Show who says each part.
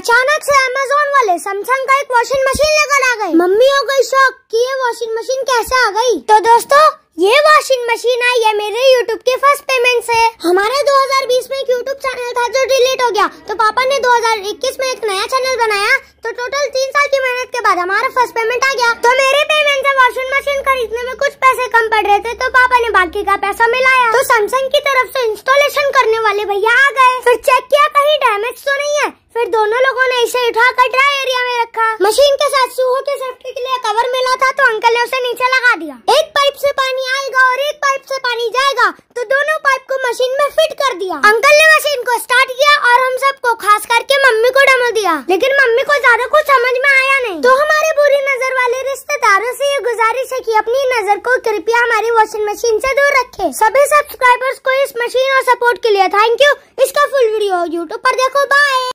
Speaker 1: अचानक से अमेजोन वाले सैमसंग का एक वॉशिंग मशीन लेकर आ गए मम्मी हो गई शौक कि ये वॉशिंग मशीन कैसे आ गई तो दोस्तों ये वॉशिंग मशीन आई है मेरे यूट्यूब के फर्स्ट पेमेंट से हमारे 2020 में एक यूट्यूब चैनल था जो डिलीट हो गया तो पापा ने 2021 में एक नया चैनल बनाया तो टोटल तीन साल की मेहनत के बाद हमारा फर्स्ट पेमेंट आ गया तो मेरे पेमेंट से वॉशिंग मशीन खरीदने में कुछ पैसे कम पड़ रहे थे तो पापा ने बाकी का पैसा मिलाया तो सैमसंग की तरफ ऐसी इंस्टॉलेशन करने वाले भैया आ गए फिर तो चेक किया कहीं डैमेज तो नहीं है फिर दोनों लोगों ने इसे उठाकर ड्राई एरिया में रखा मशीन के साथ सूहो के सेफ्टी के लिए कवर मिला था तो अंकल ने उसे नीचे लगा दिया एक पाइप से पानी आएगा और एक पाइप से पानी जाएगा तो दोनों पाइप को मशीन में फिट कर दिया अंकल ने मशीन को स्टार्ट किया और हम सबको खास करके मम्मी को डमो दिया लेकिन मम्मी को ज्यादा कुछ समझ में आया नहीं तो हमारे बुरी नजर वाले रिश्तेदारों ऐसी ये गुजारिश है की अपनी नजर को कृपया हमारी वॉशिंग मशीन ऐसी दूर रखे सभी सब्सक्राइबर्स को इस मशीन और सपोर्ट के लिए थैंक यू इसका फुल वीडियो यूट्यूब आरोप देखो बाय